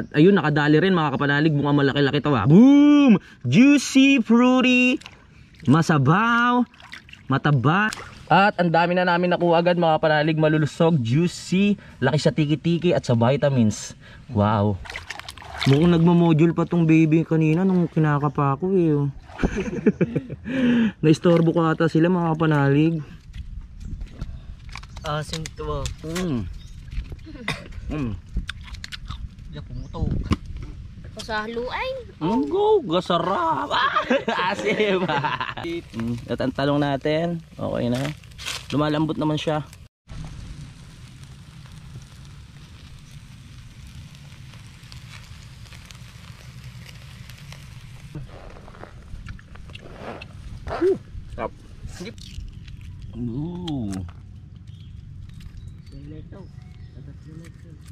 At ayun, nakadali rin mga kapanalig. Mukhang malaki-laki to ha. Ah. Boom! Juicy, fruity, masabaw, mataba. At ang dami na namin nakuha agad mga kapanalig. Malulusog, juicy, laki sa tiki-tiki at sa vitamins. Wow! Mukhang nagmamodule pa tong baby kanina nung kinakapa ko eh. Oh. Naistorbo ko ata sila mga kapanalig. Asim ah, to. Ah. Mm. Mm putok. Pasaluay. Ang go, gasarap. Ah, asim. mm, at ang talong natin, okay na. Lumalambot naman siya. Ooh. Stop. Ooh.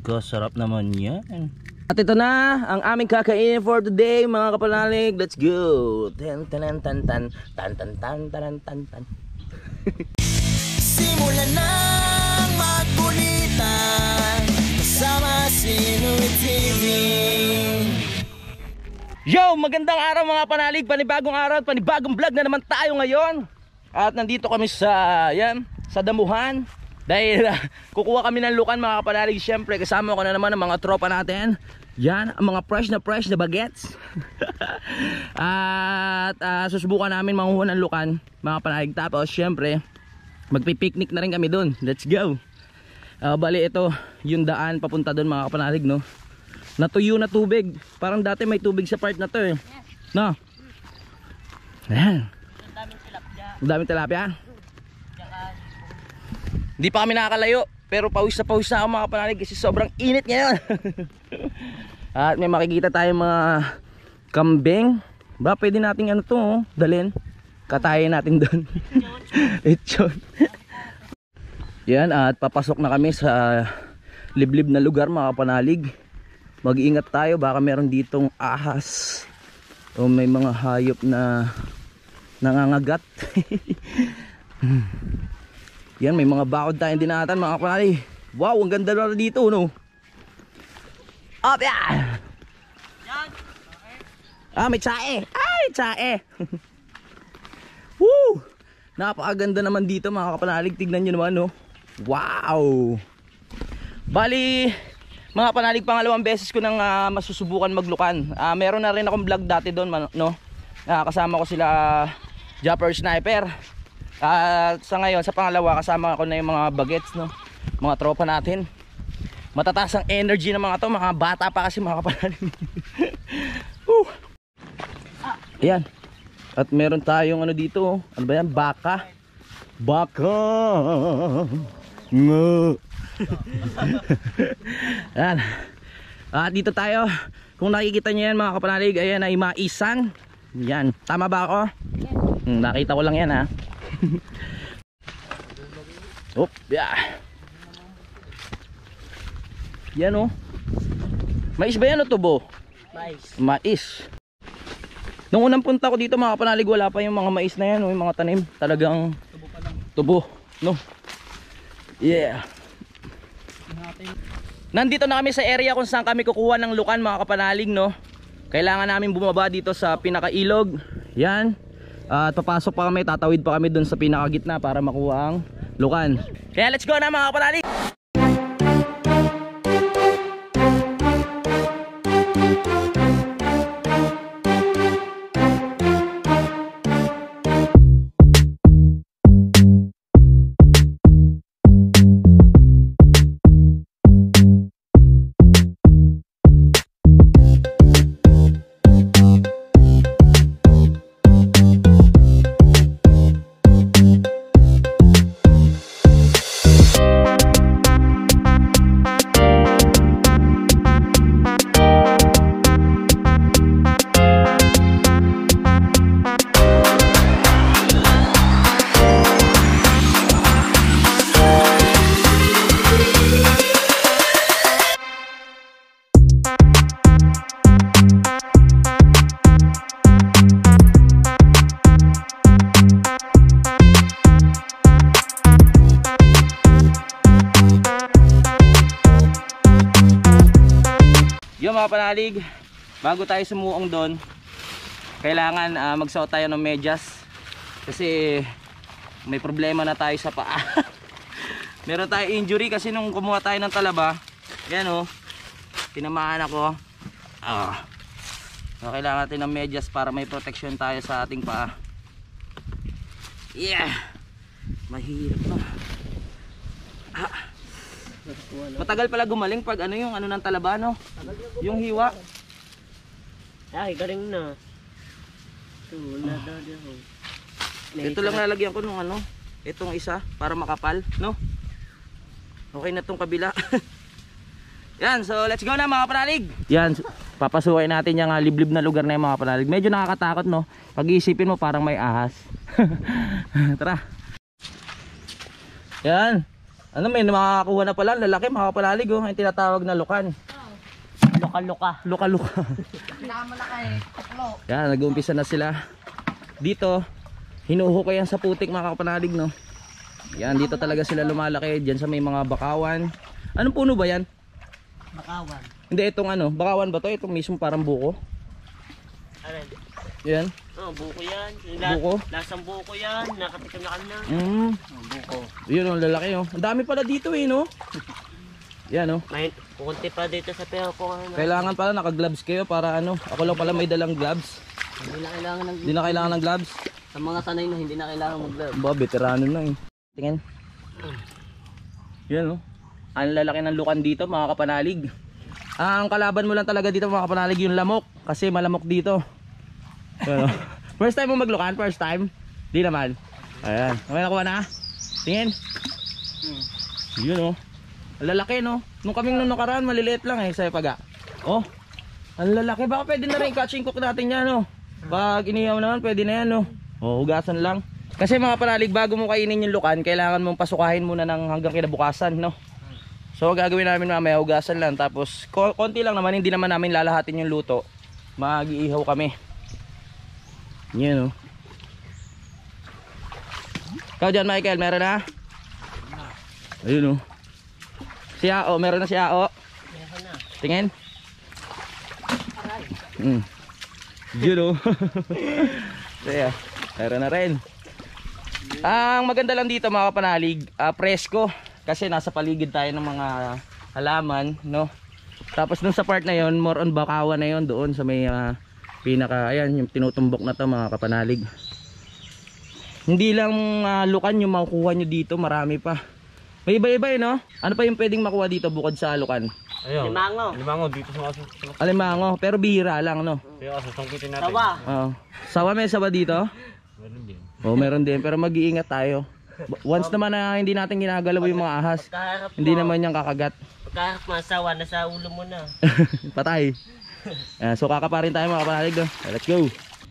Gasarap naman yan. At ito na ang aming kakainin for today mga kapanalig. Let's go. Tan tan tan tan tan tan tan tan tan tan. Simulan ng magbunitan kasama si Louie TV. Yo, magandang araw mga panalig, panibagong araw panibagong vlog na naman tayo ngayon. At nandito kami sa, yan, sa damuhan dahil uh, kukuha kami ng lukan mga kapalalig Siyempre kasama ko na naman ang mga tropa natin Yan ang mga fresh na fresh na bagets At uh, susubukan namin manguha ng lukan mga kapalalig Tapos siyempre magpipiknik na rin kami dun Let's go uh, Bali ito yung daan papunta dun mga kapalalig no Natuyo na tubig Parang dati may tubig sa part na to eh No Ayan Ang daming tilapia Ang daming tilapia hindi pa kami nakakalayo pero pawis na pawis na ako mga kapanalig kasi sobrang init ngayon. At may makikita tayong mga kambing. Ba pwede natin ano to oh, dalhin. Katayin natin doon. Echon. Yan at papasok na kami sa liblib na lugar mga kapanalig. Mag-iingat tayo baka meron ditong ahas o may mga hayop na nangangagat. hmm. Yan, may mga bakod tayong dinatan mga kapanali. Wow, ang ganda na dito, no? Up, yan! Yan! Okay. Ah, may chae Ay, tsae! Woo! Napakaganda naman dito mga kapanalig. Tignan nyo naman, no? Wow! Bali, mga panalig, pangalawang beses ko nang uh, masusubukan maglukan. Uh, meron na rin akong vlog dati doon, no? Uh, kasama ko sila uh, Japper Sniper. At sa ngayon, sa pangalawa, kasama ko na yung mga bagets, no? Mga tropa natin. Matataas ang energy ng mga to. Mga bata pa kasi mga kapanalim. Ayan. At meron tayong ano dito. Oh. Ano ba yan? Baka. Baka. Nga. Ayan. At dito tayo. Kung nakikita nyo yan mga kapanalig, ayan ay maisang. Yan. Tama ba ako? Yes. Hmm, nakita ko lang yan ha. Hop, yeah. Yan oh. Mais ba yan o tubo? Mais. Mais. Nung unang punta ko dito mga kapanalig wala pa yung mga mais na yan o oh, yung mga tanim. Talagang tubo pa lang. Tubo. No. Yeah. Nandito na kami sa area kung saan kami kukuha ng lukan mga kapanalig no. Kailangan namin bumaba dito sa pinakailog. Yan. At papasok pa kami, tatawid pa kami doon sa pinakagitna para makuha ang lukan. Kaya let's go na mga kapatali! mga panalig bago tayo sumuong doon kailangan uh, magsuot tayo ng medyas kasi may problema na tayo sa paa meron tayo injury kasi nung kumuha tayo ng talaba yan o oh, tinamaan ako ah. so, kailangan natin ng medyas para may protection tayo sa ating paa yeah mahirap na ah. Matagal pala gumaling pag ano yung ano ng talabano. Yung hiwa. Ay, galing na. Wala ah. daw oh. Ito lang lalagyan ko nung ano, itong isa para makapal, no? Okay na tong kabila. Yan, so let's go na mga panalig. Yan, papasukin natin yung ah, liblib na lugar na yung mga panalig. Medyo nakakatakot no. Pag iisipin mo parang may ahas. Tara. Yan. Ano may makakakuha na pala, lalaki makakapalalig oh, yung tinatawag na lukan. Oh. Luka-luka. Luka-luka. Pinakamalaki, tuklo. Yan, nag-uumpisa na sila. Dito, hinuhukay yan sa putik mga no. Yan, dito talaga sila lumalaki, diyan sa may mga bakawan. Anong puno ba yan? Bakawan. Hindi, itong ano, bakawan ba to? Itong mismo parang buko? Ayan. Yan. Oh, buko yan. La buko? Lasang buko yan. Nakatikim na kanila. Mm. Oh, buko. Yun, ang oh, lalaki oh. Ang dami pala dito eh, no? yan oh. May kunti pa dito sa pero ko. Ano. Kailangan pala nakagloves kayo para ano. Ako lang pala may dalang gloves. Hindi na kailangan ng gloves. Hindi na kailangan ng gloves. Sa mga sanay na hindi na kailangan ng gloves. Ba, veterano na eh. Tingnan. Yan oh. Ang lalaki ng lukan dito, mga kapanalig. Ah, ang kalaban mo lang talaga dito, mga kapanalig, yung lamok. Kasi malamok dito. Ano? First time mo maglukan? First time? Di naman. Ayan. May nakuha na? Tingin. Hmm. Yun oh. Ang lalaki no. Nung kaming nung nakaraan maliliit lang eh sa paga. Oh. Ang lalaki. Baka pwede na rin catching cook natin yan oh. Pag inihaw naman pwede na yan oh. Oh, hugasan lang. Kasi mga panalig bago mo kainin yung lukan, kailangan mong pasukahin muna ng hanggang kinabukasan no. So gagawin namin mamaya hugasan lang tapos konti lang naman hindi naman namin lalahatin yung luto. Mag-iihaw kami. Yan oh. Ikaw dyan Michael, meron na? Ayun oh. Si Ao, meron na si Ao? Meron na. Tingin? Mm. Yun o. Oh. Kaya, meron na rin. Ang maganda lang dito mga kapanalig, uh, presko. Kasi nasa paligid tayo ng mga halaman, no? Tapos dun sa part na yon, more on bakawan na yon doon sa may uh, pinaka ayan yung tinutumbok na to mga kapanalig hindi lang uh, ah, lukan yung makukuha nyo dito marami pa may iba iba eh, no ano pa yung pwedeng makuha dito bukod sa lukan Ayun. Limango. Limango dito sa aso. Alimango, pero bihira lang no. Pero aso natin. Sawa. Oo. Sawa may sawa dito? meron din. Oh, meron din pero mag-iingat tayo. Once naman na hindi natin ginagalaw yung mga ahas, hindi naman yung kakagat. Pagkaharap mo asawa, nasa ulo mo na. Patay. Ayan, ah, so kakaparin tayo mga kapanalig no? Let's go.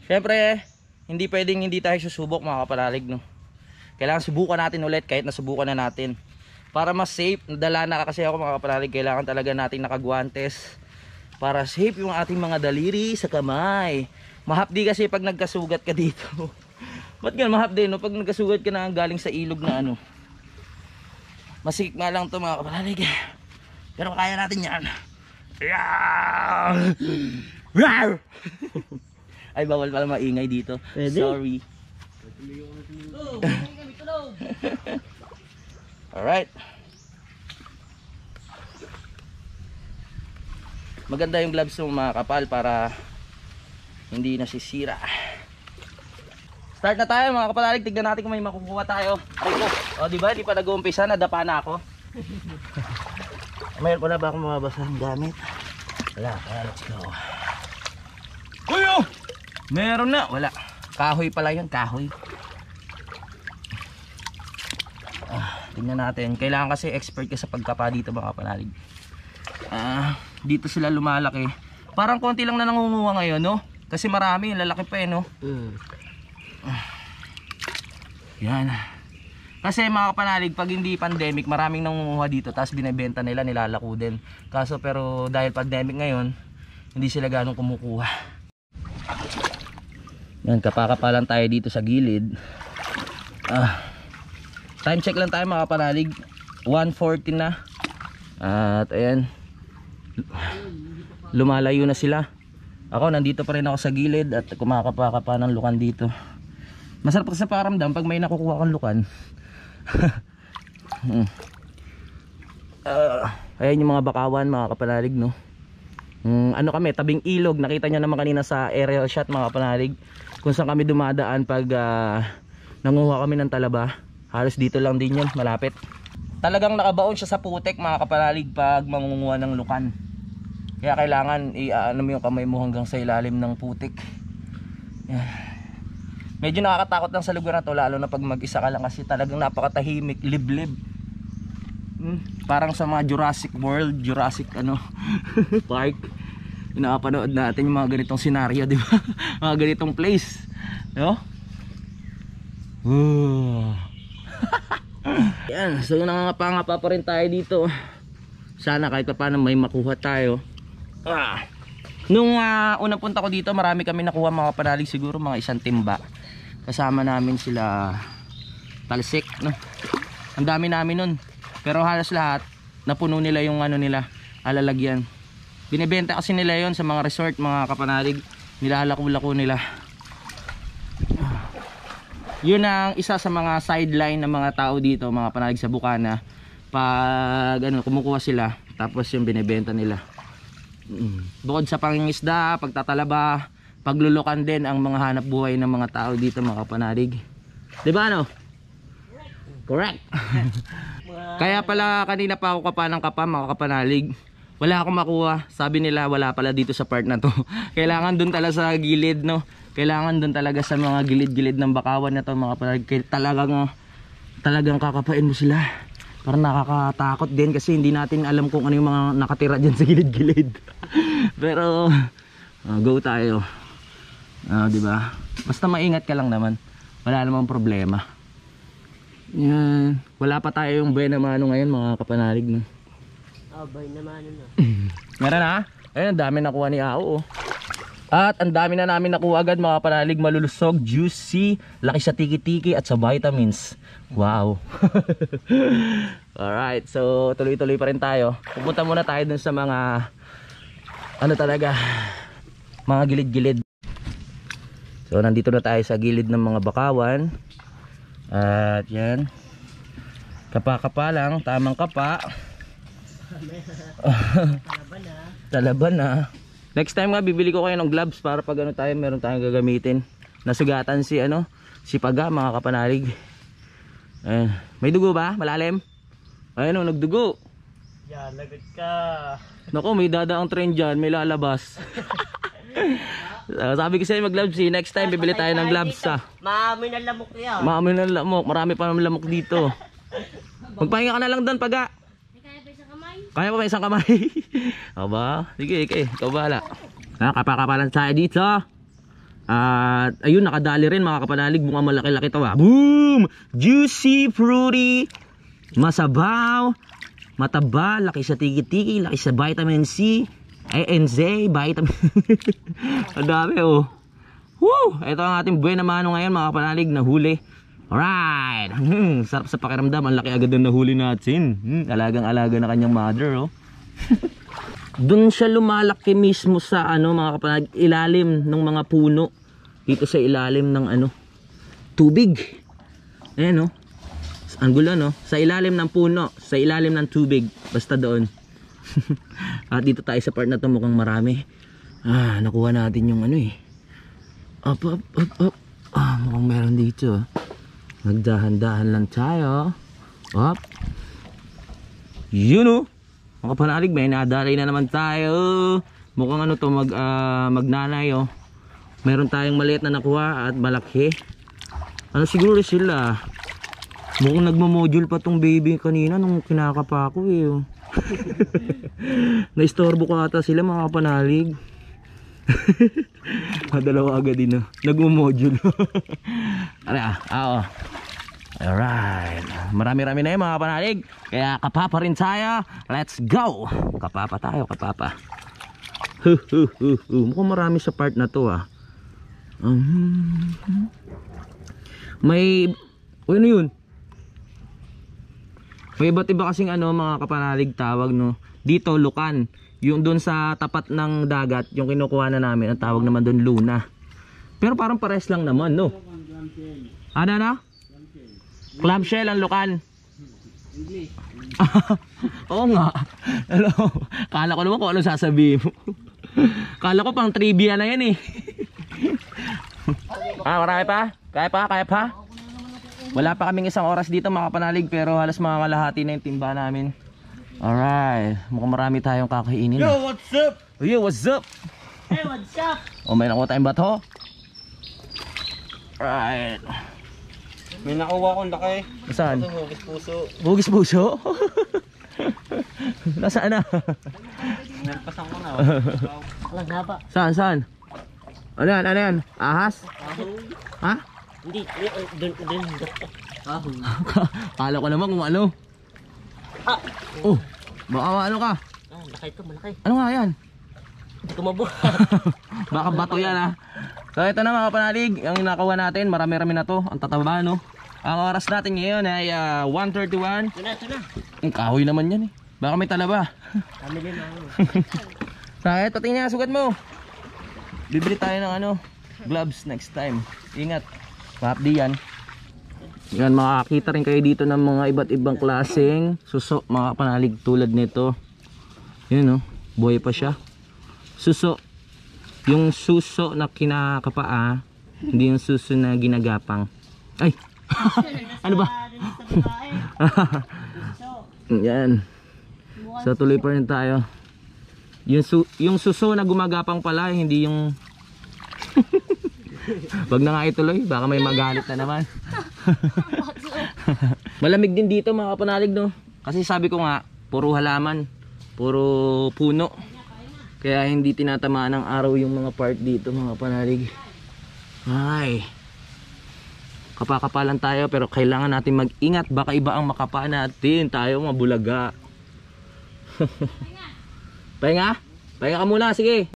syempre hindi pwedeng hindi tayo susubok mga kapanalig no. Kailangan subukan natin ulit kahit nasubukan na natin. Para mas safe, nadala na kasi ako mga kapanalig, kailangan talaga natin nakagwantes para safe yung ating mga daliri sa kamay. Mahapdi kasi pag nagkasugat ka dito. Ba't ganun mahapdi no? Pag nagkasugat ka na galing sa ilog na ano. masikma lang to mga kapanalig. Pero kaya natin yan. Yeah! Rawr! Ay, bawal pala maingay dito. Pwede? Sorry. Alright. Maganda yung gloves mo mga kapal para hindi nasisira. Start na tayo mga kapalalig. Tignan natin kung may makukuha tayo. Ay oh di ba? di pa nag-uumpisa. Nadapa na ako. Mayroon pa na ba akong mga basang gamit? Wala, kaya let's go. Kuyo! Meron na. Wala. Kahoy pala yun, kahoy. Ah, tingnan natin. Kailangan kasi expert ka sa pagkapa dito mga kapanalig. Ah, dito sila lumalaki. Parang konti lang na nangunguha ngayon, no? Kasi marami, lalaki pa eh, no? Mm. Ah, yan. Yan. Kasi mga kapanalig, pag hindi pandemic, maraming nangunguha dito, tapos binebenta nila, nilalako din. Kaso pero dahil pandemic ngayon, hindi sila ganong kumukuha. Yan, kapakapalan tayo dito sa gilid. Ah, time check lang tayo mga kapanalig. 1.40 na. At ayan, lumalayo na sila. Ako, nandito pa rin ako sa gilid at kumakapaka pa ng lukan dito. Masarap kasi paramdam pag may nakukuha kang lukan uh, ayan yung mga bakawan mga kapanalig no um, ano kami tabing ilog nakita nyo naman kanina sa aerial shot mga kapanalig kung saan kami dumadaan pag uh, ah, nanguha kami ng talaba halos dito lang din yun malapit talagang nakabaon siya sa putek mga kapanalig pag mangunguha ng lukan kaya kailangan i-ano mo yung kamay mo hanggang sa ilalim ng putik yan Medyo nakakatakot lang sa lugar na to lalo na pag mag-isa ka lang kasi talagang napakatahimik, liblib. Hmm, parang sa mga Jurassic World, Jurassic ano, park. Pinapanood natin yung mga ganitong scenario, di ba? mga ganitong place, no? Yan, so nangangapa-ngapa pa rin tayo dito. Sana kahit pa paano may makuha tayo. Ah. Nung uh, unang punta ko dito, marami kami nakuha mga panalig siguro mga isang timba kasama namin sila talsik no ang dami namin nun pero halos lahat napuno nila yung ano nila alalagyan binibenta kasi nila yon sa mga resort mga kapanalig nilalako-lako nila yun ang isa sa mga sideline ng mga tao dito mga panalig sa Bukana pag ano, kumukuha sila tapos yung binibenta nila mm. bukod sa pangingisda pagtatalaba paglulukan din ang mga hanap buhay ng mga tao dito mga kapanalig. 'Di ba ano? Correct. Kaya pala kanina pa ako kapa ng kapa mga kapanalig. Wala akong makuha. Sabi nila wala pala dito sa part na to. Kailangan dun tala sa gilid no. Kailangan dun talaga sa mga gilid-gilid ng bakawan na to mga kapanalig. Talagang talagang kakapain mo sila. Parang nakakatakot din kasi hindi natin alam kung ano yung mga nakatira dyan sa gilid-gilid. Pero uh, go tayo. Oh, 'di ba? Basta maingat ka lang naman. Wala namang problema. Yan. Wala pa tayo yung buhay na mano ngayon mga kapanalig no. Oh, buhay na mano na. Meron ha? Ayun, ang dami nakuha ni Ao oh. At ang dami na namin nakuha agad mga kapanalig malulusog, juicy, laki sa tiki-tiki at sa vitamins. Wow. Alright, so tuloy-tuloy pa rin tayo. Pupunta muna tayo dun sa mga ano talaga, mga gilid-gilid. So nandito na tayo sa gilid ng mga bakawan. At yan. Kapa-kapa lang, tamang kapa. Talaban na. Ah. Next time nga bibili ko kayo ng gloves para pag ano tayo meron tayong gagamitin. Nasugatan si ano, si Paga mga kapanalig. Ayan. May dugo ba? Malalim? Ayun oh, nagdugo. Yan, lagot ka. Nako, may dadaang train diyan, may lalabas. Uh, sabi ko sa'yo mag-gloves eh. Next time, bibili tayo ng gloves ha. Ah. Maamoy ng lamok yan. Maamoy ng lamok. Marami pa ng lamok dito. Magpahinga ka na lang doon, paga. Kaya pa may isang kamay. Kaya pa kamay? Aba, sige, ike, ikaw bahala. Ha, ah, kapakapalan tayo dito. At ayun, nakadali rin mga kapanalig. Bunga malaki-laki to ha. Boom! Juicy, fruity, masabaw, mataba, laki sa tiki-tiki, laki sa vitamin C, ANZ, vitamin. Ang dami oh. Woo! Ito ang ating buhay na mano ngayon mga kapanalig na huli. Alright! Hmm, sarap sa pakiramdam. Ang laki agad na nahuli natin. Hmm, Alagang-alaga na kanyang mother oh. Doon siya lumalaki mismo sa ano mga kapanalig, ilalim ng mga puno. Dito sa ilalim ng ano, tubig. Ayan oh. Ang gulo no. Sa ilalim ng puno, sa ilalim ng tubig. Basta doon. At ah, dito tayo sa part na to mukhang marami. Ah, nakuha natin yung ano eh. Up, up, up, up. Ah, mukhang meron dito. Nagdahan-dahan lang tayo. Up. Yun oh. Mga panalig, may nadalay na naman tayo. Mukhang ano to, mag, uh, magnanay oh. Meron tayong maliit na nakuha at malaki. Ano siguro sila? Mukhang nagmamodule pa tong baby kanina nung kinakapa ko eh. Oh. Naistorbo ko ata sila mga panalig. Madalawa ah, agad din. Ah, ah, oh. Nagmo-module. Ano ah, Alright. Marami-rami na yun mga panalig. Kaya kapapa rin tayo. Let's go! Kapapa tayo, kapapa. Hu hu hu. huh. Mukhang marami sa part na to ah. Um, hmm, hmm. may, ano yun? May iba't iba kasing ano mga kapanalig tawag no. Dito lukan. Yung doon sa tapat ng dagat, yung kinukuha na namin, ang tawag naman doon luna. Pero parang pares lang naman no. Ano na? Ano? Clamshell ang lukan. English. Oo nga. Hello. Kala ko naman kung ano sasabihin mo. Kala ko pang trivia na yan eh. ah, marami pa? Kaya pa? Kaya pa? Wala pa kaming isang oras dito makapanalig pero halos mga kalahati na yung timba namin. Alright, mukhang marami tayong kakainin. Yo, what's up? Yo, what's up? Hey, what's up? o, oh, may nakuha tayong bato. Alright. May nakuha akong laki. Saan? Hugis puso. Hugis puso? Nasaan na? Nalpasan ko na. Oh. Wala na pa. Saan, saan? Ano yan, ano yan? Ahas? Ha? Hindi, doon, doon. Ah, kala ko naman kung ano. Ah. Oh, baka ano ka? Ah, malaki ito, malaki. Ano nga yan? Hindi ko baka bato yan ah. So ito na mga panalig, ang nakawa natin, marami-rami na to, ang tataba no. Ang oras natin ngayon ay uh, ah, 1.31. Ito na, ito na. Ang kahoy naman yan eh. Baka may talaba. Kami din ako. Sakit, pati niya, sugat mo. Bibili tayo ng ano, gloves next time. Ingat. Map Mapdi yan. Yan, makakita rin kayo dito ng mga iba't ibang klaseng suso, mga panalig tulad nito. Yun no, oh. buhay pa siya. Suso. Yung suso na kinakapaa, hindi yung suso na ginagapang. Ay! ano ba? yan. So tuloy pa rin tayo. Yung, su yung suso na gumagapang pala, hindi yung Wag na nga ituloy, baka may magalit na naman. Malamig din dito mga kapanalig no. Kasi sabi ko nga, puro halaman, puro puno. Kaya hindi tinatamaan ng araw yung mga part dito mga kapanalig. Ay. Kapakapalan tayo pero kailangan natin mag-ingat baka iba ang makapa natin. Tayo mabulaga. Pahinga? Pahinga ka muna, sige.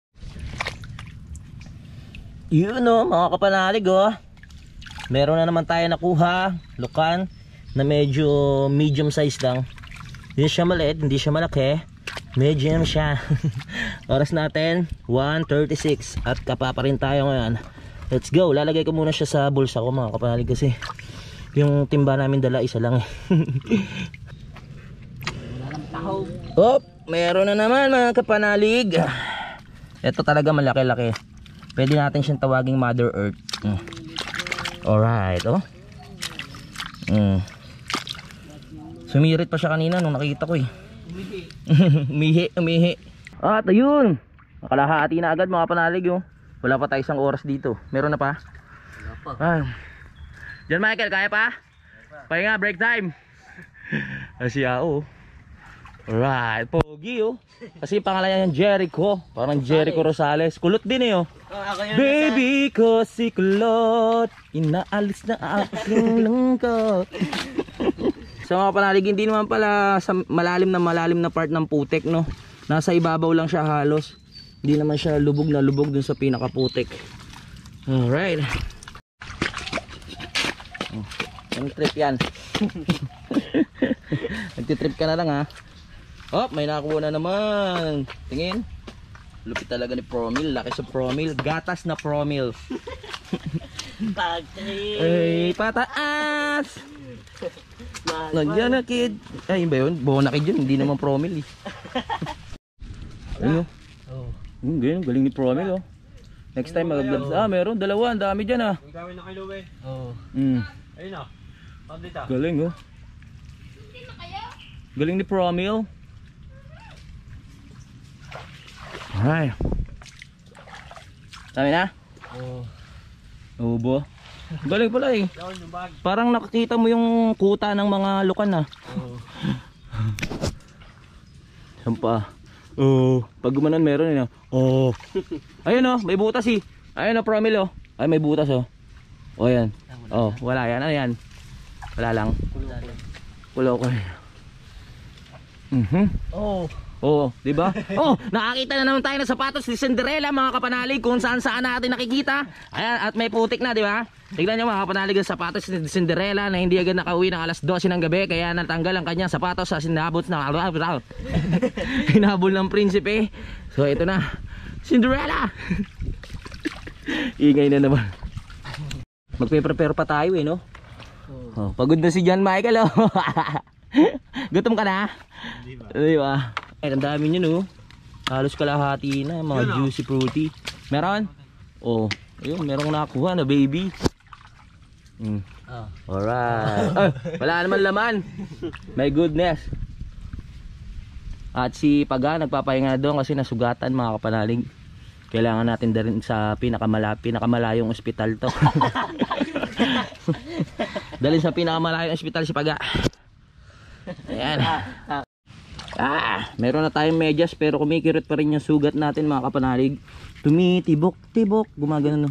Yun o, oh, mga kapanalig o. Oh. Meron na naman tayo nakuha, lukan, na medyo medium size lang. Hindi siya maliit, hindi siya malaki. Medium siya. Oras natin, 1.36. At kapa pa rin tayo ngayon. Let's go. Lalagay ko muna siya sa bulsa ko mga kapanalig kasi yung timba namin dala isa lang eh. Op, meron na naman mga kapanalig. Ito talaga malaki-laki pwede natin siyang tawaging mother earth mm. alright oh mm. sumirit pa siya kanina nung nakita ko eh umihi umihi at ayun makalahati na agad mga panalig oh. wala pa tayo isang oras dito meron na pa wala pa ah. John Michael kaya pa? kaya pa pahinga break time kasi ako oh Right, pogi oh. Kasi pangalan niya Jericho. Parang Jericho Rosales. Kulot din eh oh. Oh, ako yun, Baby ko si kulot, inaalis na aking lungkot. sa mga panalig, hindi naman pala sa malalim na malalim na part ng putek no. Nasa ibabaw lang siya halos. Hindi naman siya lubog na lubog dun sa pinaka pinakaputek. Alright. Oh, anong trip yan? Nagtitrip ka na lang ha oh, may nakuha na naman. Tingin. Lupit talaga ni Promil. Laki sa Promil. Gatas na Promil. Pag-trip. Ay, pataas. Nandiyan na kid. Ay, yun ba yun? Buho na kid yun. Hindi naman Promil eh. Ayun oh. Yung oh. hmm, ganyan, galing ni Promil oh. Next time mag-vlogs. Oh. Ah, meron. Dalawa. Ang dami dyan ah. Ang dami na kilo eh. Oh. Mm. Ayun ah. Galing oh. Galing ni Promil. Ay. Sabi na? Oo. Oh. Ubo. Balik pala eh. Parang nakakita mo yung kuta ng mga lukan na. Ah. Oo. Sampa. Oo. Oh. Pag gumanon meron yun. Ah. Oo. Oh. Ayun oh, may butas eh. Ayun oh, promil oh. Ay, may butas oh. Oh, yan. Oh, wala yan. Ano yan? Wala lang. Kulo ko. Kulo ko. Mhm. oh. Oo, di ba? oh, nakakita na naman tayo ng sapatos ni Cinderella mga kapanalig kung saan saan natin nakikita. Ayan, at may putik na, di ba? Tignan nyo mga kapanalig ang sapatos ni Cinderella na hindi agad nakauwi ng alas 12 ng gabi kaya natanggal ang kanyang sapatos sa sinabot ng na hinabol ng prinsipe. So ito na, Cinderella! Ingay na naman. Magpe-prepare pa tayo eh, no? Oh, pagod na si John Michael, oh. Gutom ka na? Di ba? Di ba? Ay, ang dami niyo oh. no? Halos kalahati na, mga Yun, oh. juicy fruity. Meron? Oh, ayun, merong nakuha na, baby. Mm. Oh. Alright. Oh, wala naman laman. My goodness. At si Paga, nagpapahinga na doon kasi nasugatan, mga kapanalig. Kailangan natin da rin sa pinakamala, pinakamalayong ospital to. Dalhin sa pinakamalayong ospital si Paga. Ayan. Ah, ah. Ah, meron na tayong medyas pero kumikirot pa rin yung sugat natin mga kapanalig. Tumitibok, tibok, gumagano no.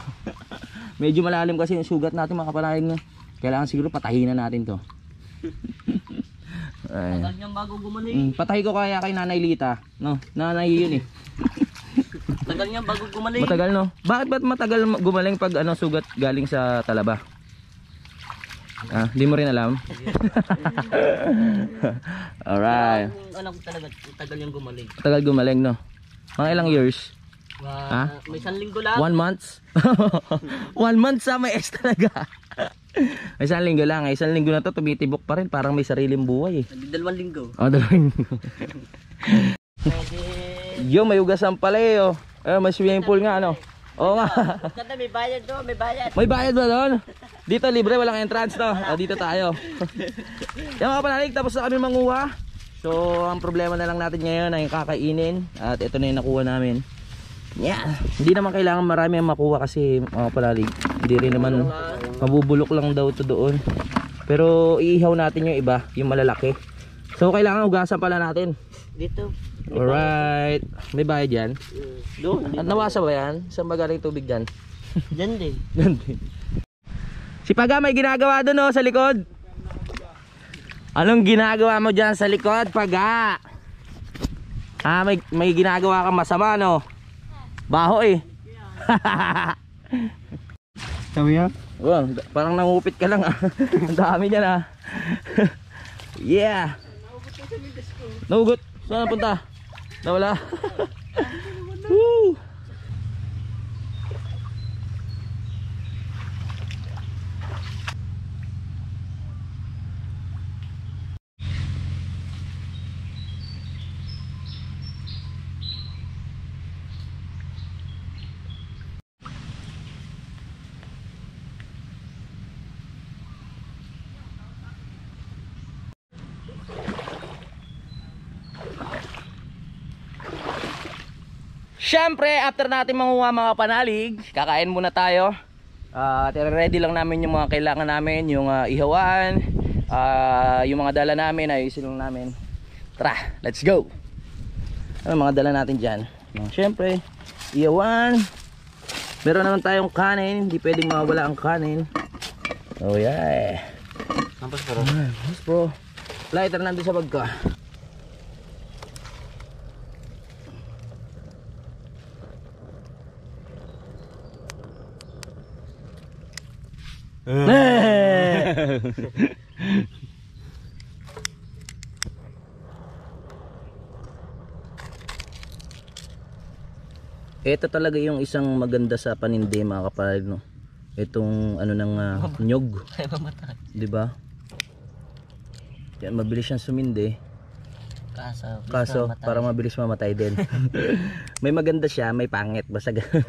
Medyo malalim kasi yung sugat natin mga kapanalig Kailangan siguro patahin na natin to. Ay. Tagal niyang bago gumaling. Mm, patay ko kaya kay Nanay Lita. No, nanay yun eh. Tagal niyang bago gumaling. Matagal no. Bakit ba't matagal gumaling pag ano sugat galing sa talaba? Ah, hindi mo rin alam? Alright. Alam ko talaga, tagal yung gumaling. Tagal gumaling, no? Mga ilang years? Ha? May isang linggo lang. One month? One month sa may ex talaga. may isang linggo lang. Isang linggo na to, tumitibok pa rin. Parang may sariling buhay eh. Dalawang linggo. Oh, dalawang linggo. Yo, may ugasan pala eh. Oh. Eh, may swimming pool nga ano. Oo nga. Ganda, may bayad to, may bayad. May bayad ba doon? Dito libre, walang entrance to. O, ah, dito tayo. Yan mga panalig, tapos na kami manguha. So, ang problema na lang natin ngayon ay kakainin. At ito na yung nakuha namin. Yeah. Hindi naman kailangan marami ang makuha kasi mga panalig. Hindi rin naman mabubulok lang daw to doon. Pero iihaw natin yung iba, yung malalaki. So, kailangan ugasan pala natin. Dito. Alright. May bahay dyan? Doon. At ah, nawasa ba yan? Saan magaling tubig dyan? Dyan din. Dyan din. Si Paga may ginagawa doon oh, sa likod. Anong ginagawa mo dyan sa likod, Paga? Ah, may, may ginagawa kang masama, no? Baho eh. Sabi yan? Wow, oh, parang nangupit ka lang ah. Ang dami niya na. Ah. yeah. Naugot. Saan punta? Nawala. Woo! Siyempre, after natin manguha mga panalig, kakain muna tayo. At uh, ready lang namin yung mga kailangan namin, yung uh, ah, ihawaan, uh, ah, yung mga dala namin, ayusin lang namin. Tara, let's go! Ano mga dala natin dyan? Ah, Siyempre, ihawan. Meron naman tayong kanin, hindi pwedeng mawala ang kanin. Oh yeah! Nampas bro. Nampas bro. Lighter nandun sa bag ka. Eh. Ito talaga yung isang maganda sa panindi mga kapalag no. Itong ano nang uh, nyog. Di ba? Yan mabilis siyang sumindi. Kaso, Kaso para mabilis mamatay din. may maganda siya, may pangit basta ganun.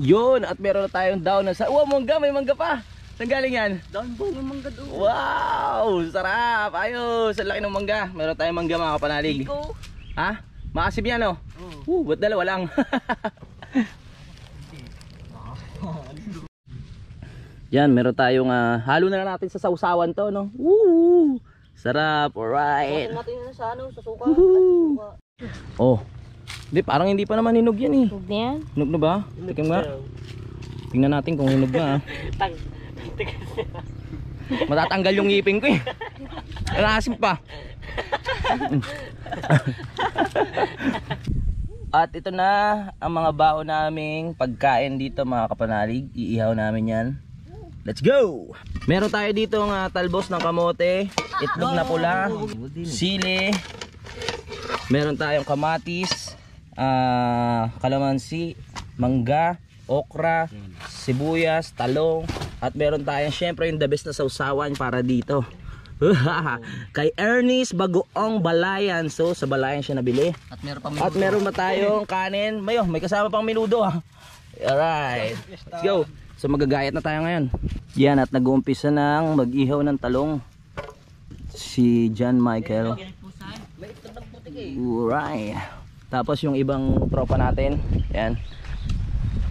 Yun, at meron na tayong down na sa... Wow, mangga, may mangga pa! Saan galing yan? Down bong ng mangga doon. Wow! Sarap! Ayos! Ang laki ng mangga. Meron tayong mangga mga kapanalig. Biko. Ha? Maasib yan o? Oh. Uh, ba't dalawa lang? yan, meron tayong uh, halo na lang natin sa sausawan to, no? Woo! Sarap, alright! Masin natin yun sa ano, sa suka. Oh, hindi, parang hindi pa naman hinog yan eh. Hinog na yan? Hinog na ba? Tikim nga. Tingnan natin kung hinog na ah. Matatanggal yung ngipin ko eh. Nakasim pa. At ito na ang mga bao naming pagkain dito mga kapanalig. Iihaw namin yan. Let's go! Meron tayo dito ng ah, talbos ng kamote, itlog na pula, ah, sili, meron tayong kamatis, uh, kalamansi, mangga, okra, sibuyas, talong at meron tayong syempre yung the best na sausawan para dito. Kay Ernest Bagoong Balayan. So sa Balayan siya nabili. At meron pa At meron pa tayong kanin. Mayo, may kasama pang minudo ah. Alright. Let's go. So magagayat na tayo ngayon. Yan at nag-uumpisa nang mag-ihaw ng talong si John Michael. Eh? Alright tapos yung ibang tropa natin yan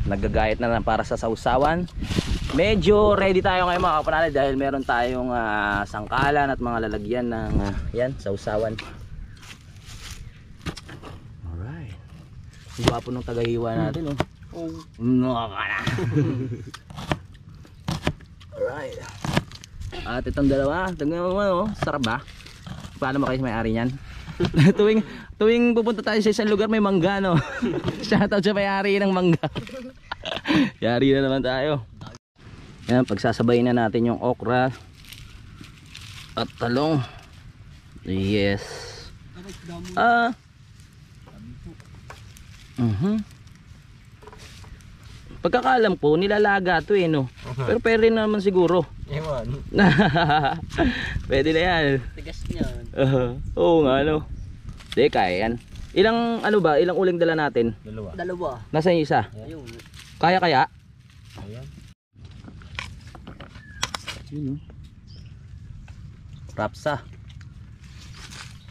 naggagayat na lang para sa sausawan medyo ready tayo ngayon mga kapanali dahil meron tayong uh, sangkalan at mga lalagyan ng uh, ah, yan sausawan alright guwapo ng tagahiwa natin oh oh no ka na alright at itong dalawa tignan mo oh sarap ba paano mo kayo may ari niyan tuwing tuwing pupunta tayo sa isang lugar may mangga no. Shoutout sa may ng mangga. Yari na naman tayo. Yan, pagsasabay na natin yung okra at talong. Yes. Ah. Uh, uh -huh. Pagkakalam po, nilalaga to eh, no? Uh-huh. Pero pwede naman siguro. Ewan. pwede na yan. Tigas niyan. Uh-huh. Oo nga, no? Hindi, kaya yan. Ilang, ano ba, ilang uling dala natin? Dalawa. Dalawa. Nasa yung isa? Ayun. Kaya kaya? Ayan. Yun, no? Rapsa.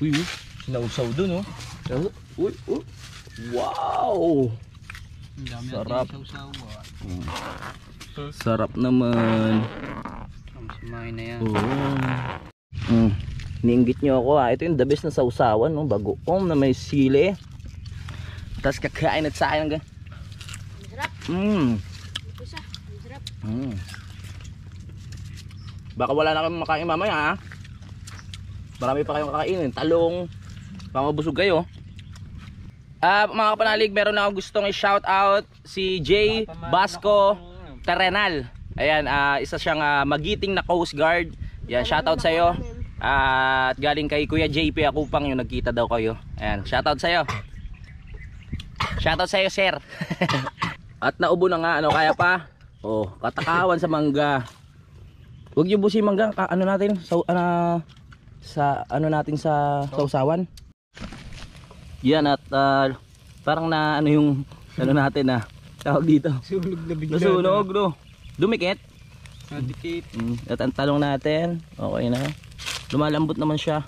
Uy, uy. Sinausaw dun, no? Oh. Uy, uy. Wow! Sarap. Ah. Hmm. Sarap naman. Sumain na yan. Oo. Mm. Niinggit nyo ako ha. Ah. Ito yung the best na sausawan. No? Bagoong na may sili. Tapos kakain at sayang. Masarap. Mm. Masarap. Mm. Baka wala na kayong makain mamaya ha. Ah. Marami pa kayong kakainin. Talong. Pamabusog kayo. Uh, mga kapanalig, meron na akong gustong i-shout out si Jay Basco Terrenal. Ayan, uh, isa siyang uh, magiting na Coast Guard. Ayan, shout out sa'yo. Uh, at galing kay Kuya JP ako pang yung nagkita daw kayo. Ayan, shout out sa iyo. Shout out sa'yo, sir. at naubo na nga, ano kaya pa? Oh, katakawan sa mangga. Huwag yung busi mangga, ano natin? Sa, ano, sa ano natin sa sausawan? Yan at uh, parang na ano yung ano natin na ah, tawag dito. Sunog na bigla. Nasunog no. Dumikit. Ah, Dumikit. Mm. At ang talong natin, okay na. Lumalambot naman siya.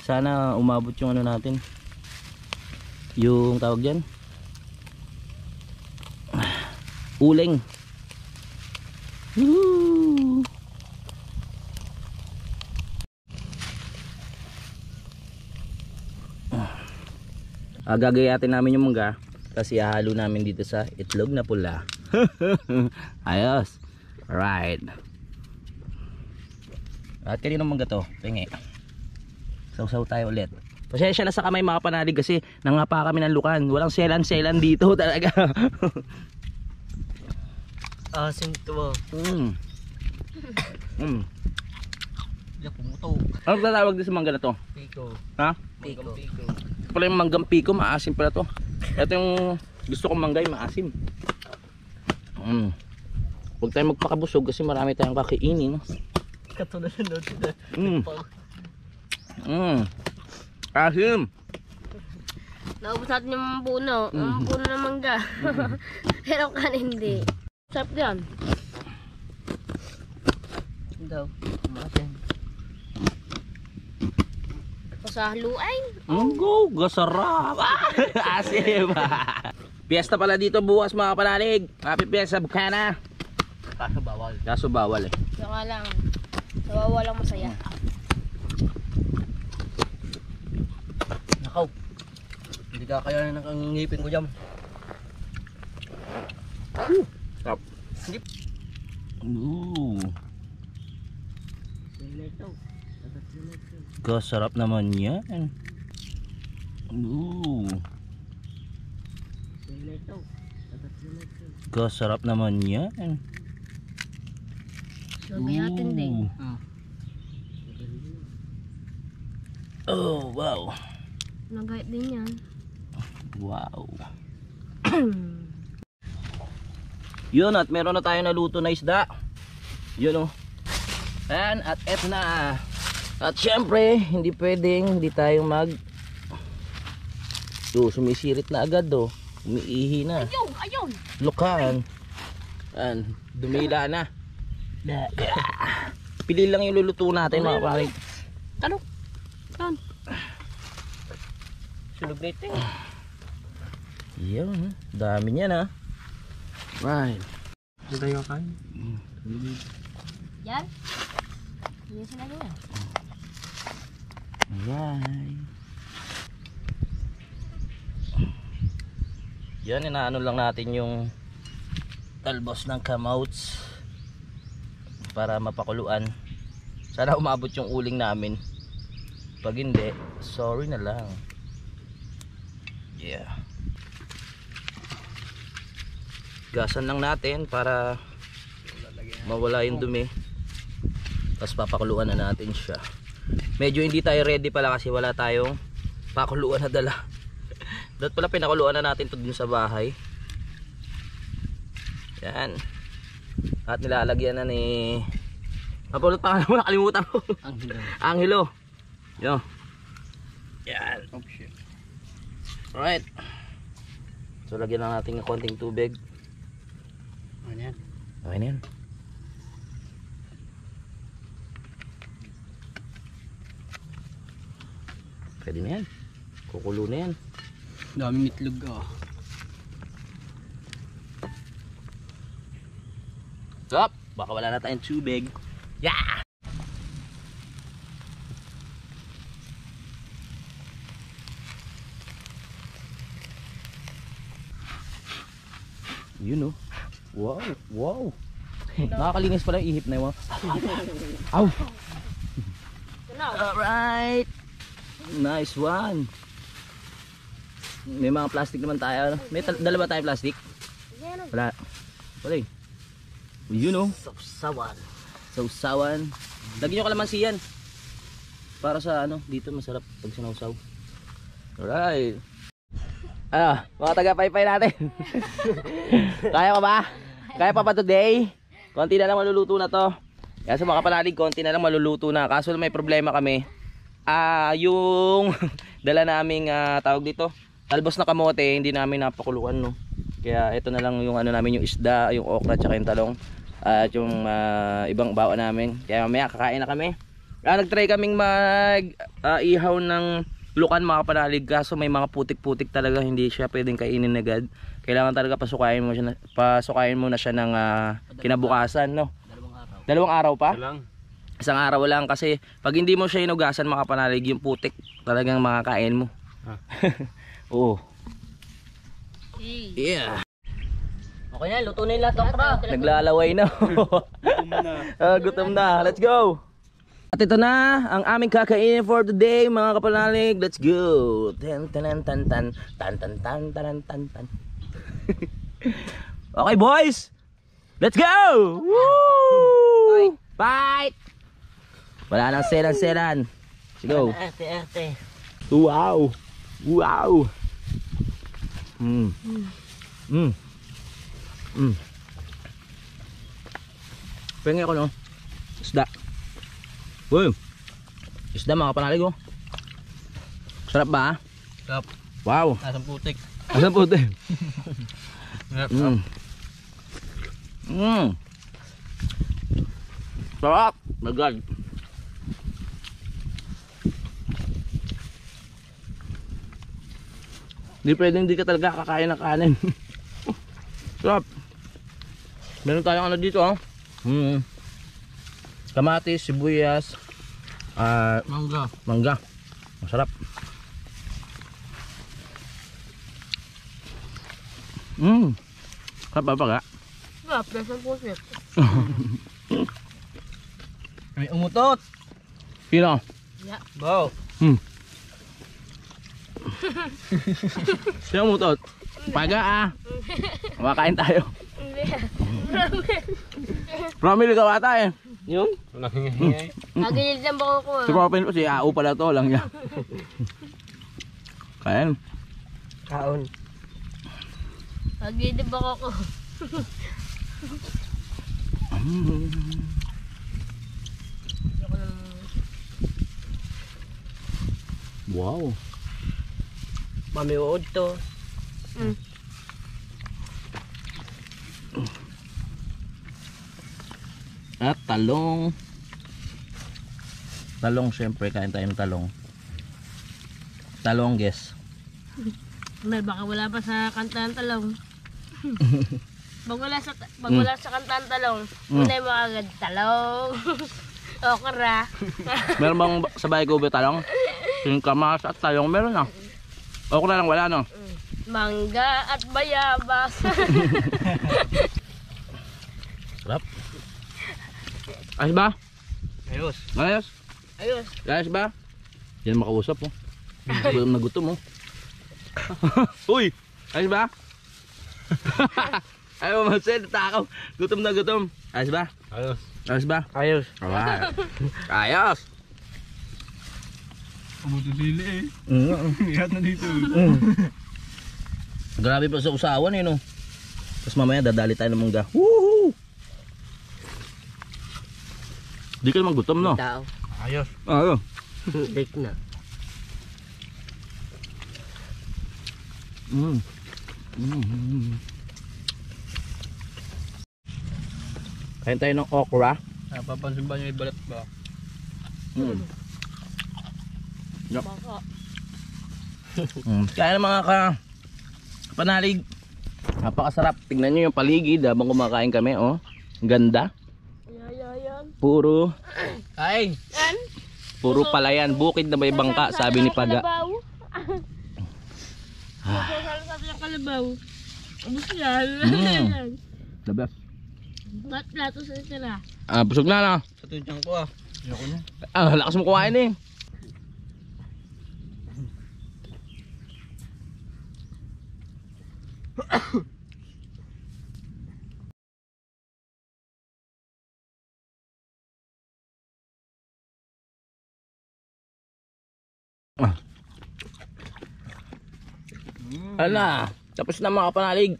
Sana umabot yung ano natin. Yung tawag diyan. Uling. Woo! uh, gagayatin namin yung mangga kasi ihalo namin dito sa itlog na pula ayos alright at kanino mangga to tingi sausaw tayo ulit pasensya na sa kamay mga panalig kasi nangapa kami ng lukan walang selan selan dito talaga asin ah, to ah. mm. mm. Ano tawag din sa mangga na to? Pico. Ha? Pico. Pico pala yung manggampi ko, maasim pala to. Ito yung gusto kong manggay, maasim. Mm. Huwag tayong magpakabusog kasi marami tayong kakainin. No? Katulad ng load na. Mm. mm. Asim. Naubos natin yung puno. Mm. Yung puno ng mangga. Mm. Pero kanin hindi. Sarap yan. Daw. Masin. Pasahluin. Ang go, gasarap. Ah, asim. Piesta pala dito bukas mga panalig. Happy Piyesta Bukana. Kaso bawal. Kaso bawal eh. Saka lang. Kawawa lang masaya. Nakaw. Hindi ka kaya nakangipin ko dyan. Whew. Stop. Skip. Ooh. Sige na Kasarap naman yan. Ooh. Kasarap naman yan. Sabi natin din. Ah. Oh, wow. Nagayat din yan. Wow. Yun at meron na tayo na luto na isda. Yun oh. And at eto na. At syempre, hindi pwedeng hindi tayo mag Do, sumisirit na agad do. Oh. Umiihi na. Ayun, ayun. Lukaan. An, dumila na. Pili lang yung luluto natin mga pare. Talok. Yan. Ano? Sulog na ito. Eh. Yan. Dami niya na. Right. Dito tayo kain. Yan. Yan sinagawa. Alright. Yan, inaano lang natin yung talbos ng kamouts para mapakuluan. Sana umabot yung uling namin. Pag hindi, sorry na lang. Yeah. Gasan lang natin para mawala yung dumi. Tapos papakuluan na natin siya medyo hindi tayo ready pala kasi wala tayong pakuluan na dala dapat pala pinakuluan na natin ito dun sa bahay yan at nilalagyan na ni Napulot pa mo nakalimutan ko ang hilo yo yan oh shit alright so lagyan na natin ng konting tubig ano yan okay yan Pwede na yan. Kukulo na yan. Daming itlog ah. Stop! Baka wala na tayong tubig. Yeah! You oh. know. Wow! Wow! nakakalingas pala yung ihip na yun. Ow! Alright! Nice one. May mga plastic naman tayo. Ano? May dalawa tayong plastic? Wala. Wala eh. You know. Sausawan. Sausawan. Lagyan nyo kalamansi yan. Para sa ano, dito masarap pag sinausaw. Alright. Ah, mga taga-paypay natin. Kaya pa ba? Kaya pa ba today? Konti na lang maluluto na to. Kaya sa mga palalig, konti na lang maluluto na. Kaso may problema kami ah, yung dala naming ah, tawag dito talbos na kamote hindi namin napakuluan no kaya ito na lang yung ano namin yung isda yung okra at yung talong at yung ah, ibang bawa namin kaya mamaya kakain na kami ah, nagtry kaming mag ah, ihaw ng lukan mga kapanalig kaso may mga putik-putik talaga hindi siya pwedeng kainin agad kailangan talaga pasukain mo siya na, pasukain mo na siya ng ah, kinabukasan no dalawang araw dalawang araw pa Ito lang isang araw lang kasi pag hindi mo siya inugasan makapanalig yung putik talagang makakain mo huh? Ah. oo yeah okay na luto na yung lahat pra naglalaway na uh, gutom na let's go at ito na ang aming kakainin for today mga kapanalig let's go tan tan tan tan tan tan tan tan tan tan okay boys let's go Woo! bye wala nang selan-selan. Go. Arte, arte. Wow. Wow. Mm. Mm. Mm. Penge ko no. Isda. Boom. Isda mga kapanalig oh. Sarap ba? Ah? Sarap. Wow. Asam putik. Asam putik. Sarap. Mm. Mm. Sarap. My God. Hindi pwedeng hindi ka talaga kakain ng kanin. Sarap. Meron tayong ano dito oh. Hmm. Kamatis, sibuyas, uh, mangga. Mangga. Masarap. Hmm. Sarap ba ka? Sarap, ah, lasang pusit. May umutot. Kino? Yeah. Bow. Hmm. Sino mo to? Paga ah. Kumakain tayo. Promil ka ata eh. Yung? Nakingihingi. Nagilid ng bako ko. Si Promil si Au pala to lang yan. Kain. Kaon. Nagilid ng bako ko. Wow mamiuod to. Mm. At ah, talong. Talong syempre kain tayo ng talong. Talong guys. Mel baka wala pa sa kantahan talong. Pag wala sa pag wala mm. sa kantahan talong, mm. unay mo agad talong. Okra. meron bang sa bahay ko ba talong? Yung kamas at talong meron ah na lang wala no? Mm. Mangga at bayabas. Sarap. Ayos ba? Ayos. Ayos? Ayos. Ayos ba? Yan makausap oh. Nagutom na oh. Uy! Ayos ba? Ayaw mo Marcel, takaw. Gutom na gutom. Ayos ba? Ayos. Ayos ba? Ayos. Alright. Ayos. Pumutudili eh. Mm. Ihat na dito. Mm. Grabe pa sa usawan eh no. Tapos mamaya dadali tayo ng mangga. Woohoo! Di ka gutom no? Tao. Ayos. Ah, Ayos. Bake na. Mm. Mm, mm. mm. Kain tayo ng okra. Napapansin ba yung ibalat ba? Mm. Yup. Baka. mm. Kaya mga ka panalig. Napakasarap. Tingnan nyo yung paligid habang kumakain kami. Oh. Ang ganda. Puro. Ay. Puro palayan. Bukid na may bangka. Sabi ni Paga. Sabi ng kalabaw. Ah. Busog na. Mm. The best. sila? Ah, busog na na. Sa tudyang ko ah. Ayoko na. Ah, lakas mo kumain eh. ah. Mm. Ala, tapos na mga kapanalig.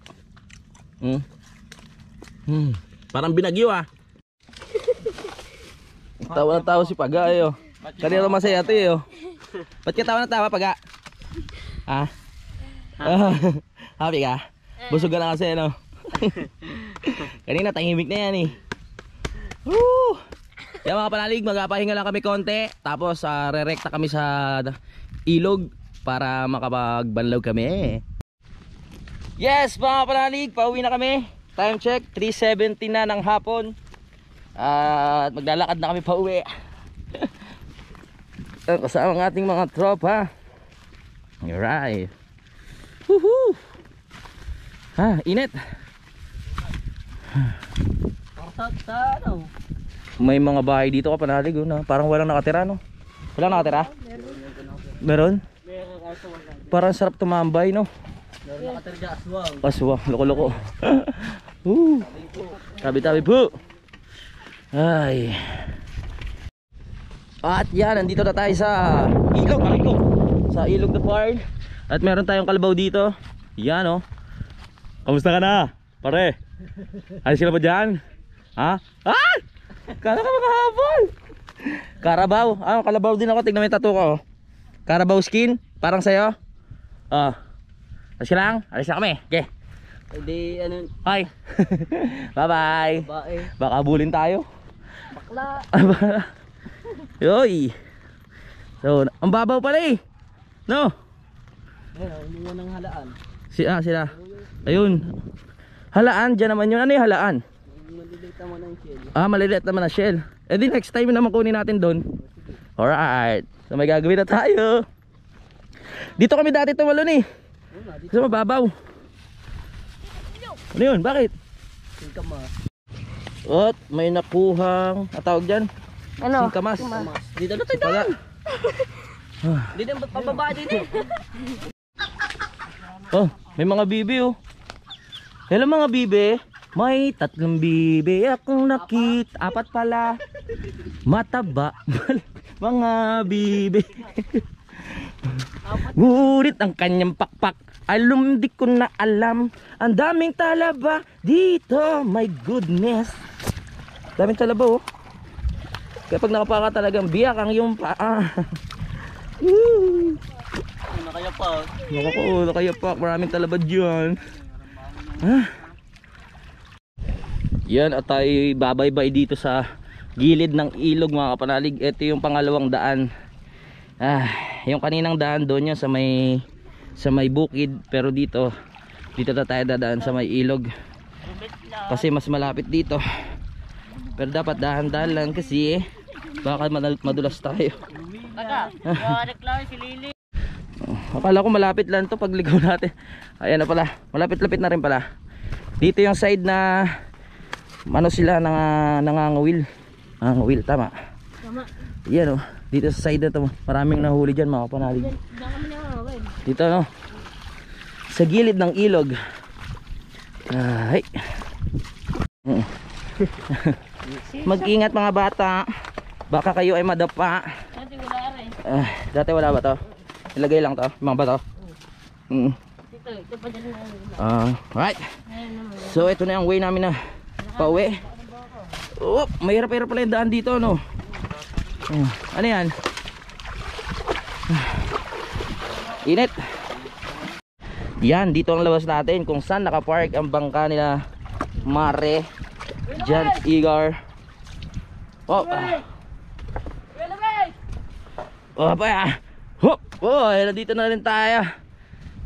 Hmm. Hmm. Parang binagyo ah. tawa na tawa si Paga eh, oh. ayo. Kanina masaya ate ayo. Eh, oh. Ba't ka tawa na tawa Paga? Ah. ah. Happy ka? Ah. Busog ka na kasi no? Kanina tahimik na yan eh. Woo! Yan yeah, mga panalig, magpapahinga lang kami konti. Tapos uh, ah, rerekta kami sa ilog para makapagbanlaw kami. Yes mga panalig, pauwi na kami. Time check, 3.17 na ng hapon. Uh, at maglalakad na kami pauwi. Kasama ang ating mga tropa. Alright. Woohoo! Ha, init. May mga bahay dito ka panalig, oh, na. parang walang nakatira, no? Walang nakatira? Meron? Parang sarap tumambay, no? Meron nakatira aswang. Aswang, loko-loko. uh, Tabi-tabi po. Ay. At yan, nandito na tayo sa ilog, ko. Sa ilog na park. At meron tayong kalabaw dito. Yan, oh. Kamusta ka na? Pare. Ayos sila ba dyan? Ha? Ah! Kala ka makahabol. Karabaw. Ah, kalabaw din ako. Tignan mo yung tattoo ko. Oh. Karabaw skin. Parang sa'yo. Ah. Ayos ka lang. Alis na kami. Okay. Hindi, ano. Hi. Bye-bye. Bye. Baka bulin tayo. Bakla. Yoy. So, ang babaw pala eh. No? Ayun, yeah, oh, ng halaan. Si, ah, sila. Ayun. Halaan, diyan naman yun. Ano yung halaan? Maliliit naman ang shell. Ah, maliliit naman ang shell. Eh di next time naman kunin natin doon. Alright. So may gagawin na tayo. Dito kami dati tumalon eh. Sa mababaw. Ano yun? Bakit? Singkamas. At may nakuhang, atawag dyan? Ano? Singkamas. Singkamas. Dito na tayo ah. dyan. Hindi na pababa din eh. Oh, may mga bibi oh. Hello mga bibe. May tatlong bibe akong nakita. Apat pala. Mataba. mga bibe. Gurit ang kanyang pakpak. Alam, di ko na alam. Ang daming talaba dito. My goodness. Daming talaba oh. Kaya pag nakapaka talagang biyak ang iyong pa. Ah. Woo! Nakayapak. Nakako, nakayapak. Maraming talaba dyan. Ah. Yan at tayo babaybay dito sa gilid ng ilog mga kapanalig. Ito yung pangalawang daan. Ah, yung kaninang daan doon yun sa may sa may bukid pero dito dito na tayo dadaan sa may ilog. Kasi mas malapit dito. Pero dapat dahan-dahan lang kasi eh. Baka madulas tayo. Baka, ah. si Lily. Akala ko malapit lang to pagligaw natin. Ayan na pala. Malapit-lapit na rin pala. Dito yung side na ano sila nang nangangawil. Nangangawil tama. Tama. Yan oh. Dito sa side na to, maraming nahuli diyan mga kapanalig. Dito no. Sa gilid ng ilog. Ay. Mm. Mag-ingat mga bata. Baka kayo ay madapa. Dati wala rin. Uh, dati wala ba to? Ilagay lang to, mga bato. Mm. Ito, ito pa dyan na. Uh, right. So ito na yung way namin na pauwi. Oh, mahirap-hirap pala yung daan dito, no? Uh, ano yan? Ah. Init. Yan, dito ang labas natin kung saan nakapark ang bangka nila Mare, Jan Igar. Oh. Oh, pa. Boy, eh, nandito na rin tayo.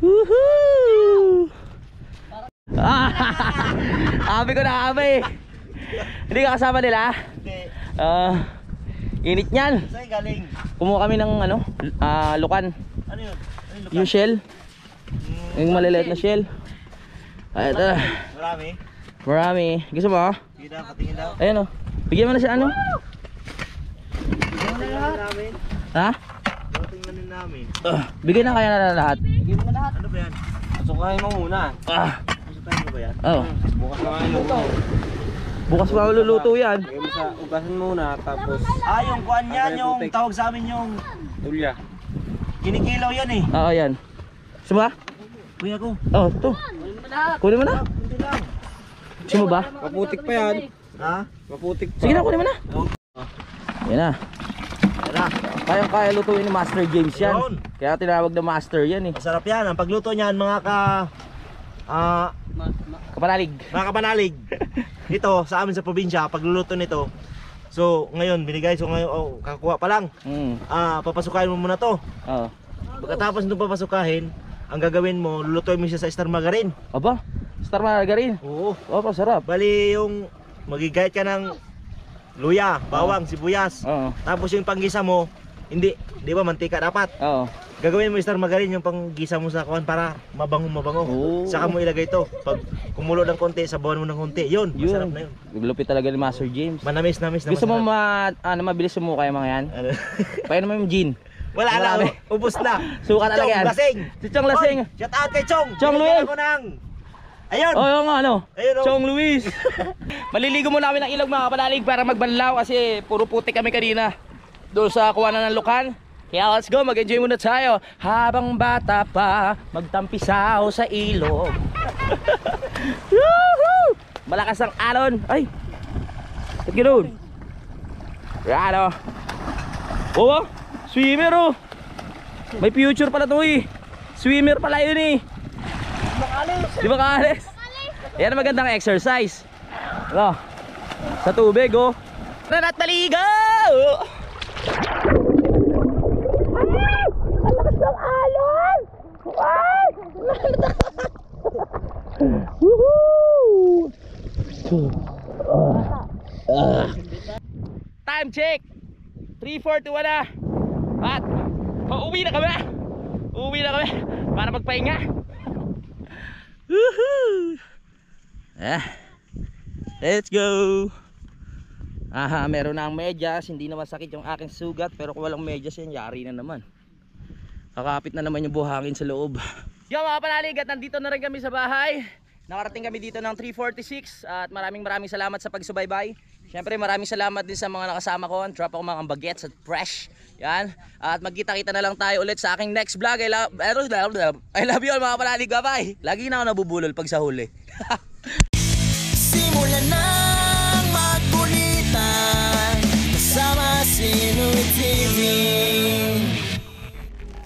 Woohoo! Ah, abi ko na abi. Hindi ka kasama nila? Hindi. Uh, init niyan. Saan galing? Kumuha kami ng ano, uh, lukan. Ano yun? Ano yung, lukan? yung shell. Mm, yung maliliit na shell. Ay, ah, ito. Marami. Marami. Gusto mo? Sige daw, patingin daw. Ayun oh. Bigyan mo na siya ano? Bigyan mo Ha? namin. Uh, ah, bigyan na kaya na lahat. Bigyan mo lahat. Ano ba yan? Pasukahin mo muna. Ah. Pasukahin mo ba yan? Oo. Oh. Bukas na kayo. Bukas na luluto yan. Lagay ugasan muna tapos. Ah, yung kuan yan, yung tawag sa amin yung... Tulya. Kinikilaw yan eh. Oo, ah, yan. Gusto ba? Kuya ko. Oo, oh, ito. Kunin mo na. Kunin mo na. Gusto ba? Maputik pa yan. Ha? Maputik pa. Sige na, kunin mo na. Yan na. Kayang kaya lutuin ni Master James yan. Yun. Kaya tinawag na Master yan eh. Masarap yan. Ang pagluto niyan mga ka... Uh, ma- ma- kapanalig. Mga kapanalig. Ito, sa amin sa probinsya, pagluluto nito. So, ngayon, binigay. So, ngayon, oh, kakuha pa lang. Mm. Uh, ah, papasukain mo muna to. Oo. Oh. Pagkatapos nung papasukahin, ang gagawin mo, lulutuin mo siya sa star margarine. Aba? Star margarine? Oo. Oh, pasarap. Bali yung magigayat ka ng luya, bawang, oh. sibuyas. Oh. Tapos yung panggisa mo, hindi, di ba mantika dapat? Oo. Gagawin mo Mr. Magarin yung panggisa mo sa kuwan para mabango-mabango. Saka mo ilagay ito. Pag kumulo ng konti, sa sabawan mo ng konti. Yun, masarap na yun. Lupit talaga ni Master James. Manamis-namis na Gusto mo ma, ano, mabilis sumuka yung mga yan? Ano? Painom mo yung gin. Wala na, oh, ubos na. Suka talaga yan. Lasing. Si Chong Lasing. Oy, shout out kay Chong. Chong Luis. Ayun. Oo oh, nga, ano? Ayun, oh. Chong Luis. Maliligo mo kami ng ilog mga kapalalig para magbanlaw kasi puro putik kami kanina doon sa kuwanan ng Lukan. Kaya let's go, mag-enjoy muna tayo. Habang bata pa, magtampisaw sa ilog. Malakas ang alon. Ay! At ganoon. Rano. Oo, oh, swimmer oh. May future pala to eh. Swimmer pala yun eh. Di ba kaalis? Yan magandang exercise. Ano? Sa tubig oh. Nanat maligo! check. Ah. Ah. Time check. 3.41 na. At pauwi na kami. Ah. Uuwi na kami para magpahinga. Woohoo! Ah, let's go! Aha, meron na ang medyas. Hindi naman sakit yung aking sugat. Pero kung walang medyas yan, yari na naman. Kakapit na naman yung buhangin sa loob. Yo mga panaligat, nandito na rin kami sa bahay. Nakarating kami dito ng 346 at maraming maraming salamat sa pagsubaybay. Siyempre maraming salamat din sa mga nakasama ko, ang tropa ko mga bagets at fresh. Yan. At magkita-kita na lang tayo ulit sa aking next vlog. I love, I love, I love you all mga palalig. Bye-bye. Lagi na ako nabubulol pag sa huli. Simulan na magbulitan kasama Sinoy TV.